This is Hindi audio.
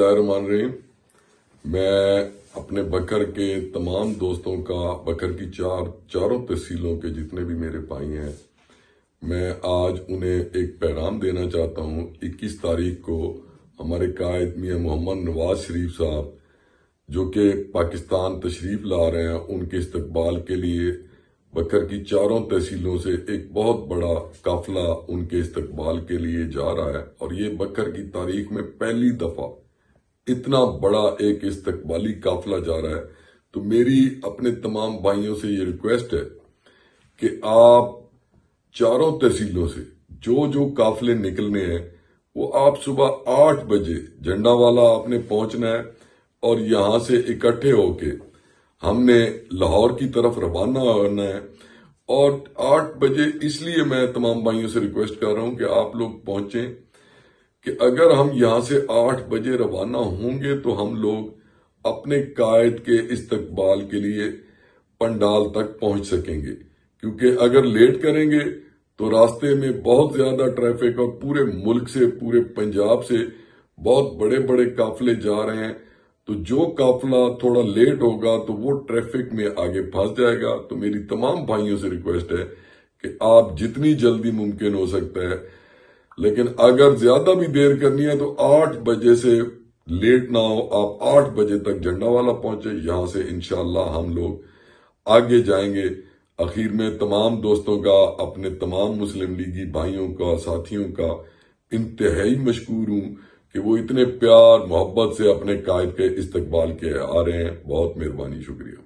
रही मैं अपने बकर के तमाम दोस्तों का बकर की चार चारों तहसीलों के जितने भी मेरे भाई हैं मैं आज उन्हें एक पैगाम देना चाहता हूं 21 तारीख को हमारे कायद मियाँ मोहम्मद नवाज शरीफ साहब जो कि पाकिस्तान तशरीफ ला रहे हैं उनके इस्तबाल के लिए बकर की चारों तहसीलों से एक बहुत बड़ा काफिला उनके इस्तबाल के लिए जा रहा है और ये बकर की तारीख में पहली दफा इतना बड़ा एक इस्तकबाली काफिला जा रहा है तो मेरी अपने तमाम भाइयों से ये रिक्वेस्ट है कि आप चारों तहसीलों से जो जो काफिले निकलने हैं वो आप सुबह आठ बजे झंडा वाला आपने पहुंचना है और यहां से इकट्ठे होके हमने लाहौर की तरफ रवाना होना है और आठ बजे इसलिए मैं तमाम भाइयों से रिक्वेस्ट कर रहा हूं कि आप लोग पहुंचें कि अगर हम यहां से आठ बजे रवाना होंगे तो हम लोग अपने कायद के इस्तकबाल के लिए पंडाल तक पहुंच सकेंगे क्योंकि अगर लेट करेंगे तो रास्ते में बहुत ज्यादा ट्रैफिक और पूरे मुल्क से पूरे पंजाब से बहुत बड़े बड़े काफले जा रहे हैं तो जो काफला थोड़ा लेट होगा तो वो ट्रैफिक में आगे फंस जाएगा तो मेरी तमाम भाइयों से रिक्वेस्ट है कि आप जितनी जल्दी मुमकिन हो सकता है लेकिन अगर ज्यादा भी देर करनी है तो आठ बजे से लेट ना हो आप आठ बजे तक झंडा वाला पहुंचे यहां से इनशाला हम लोग आगे जाएंगे आखिर में तमाम दोस्तों का अपने तमाम मुस्लिम लीगी भाइयों का साथियों का इंतहाई मशकूर हूं कि वो इतने प्यार मोहब्बत से अपने कायद के इस्तकबाल के आ रहे हैं बहुत मेहरबानी शुक्रिया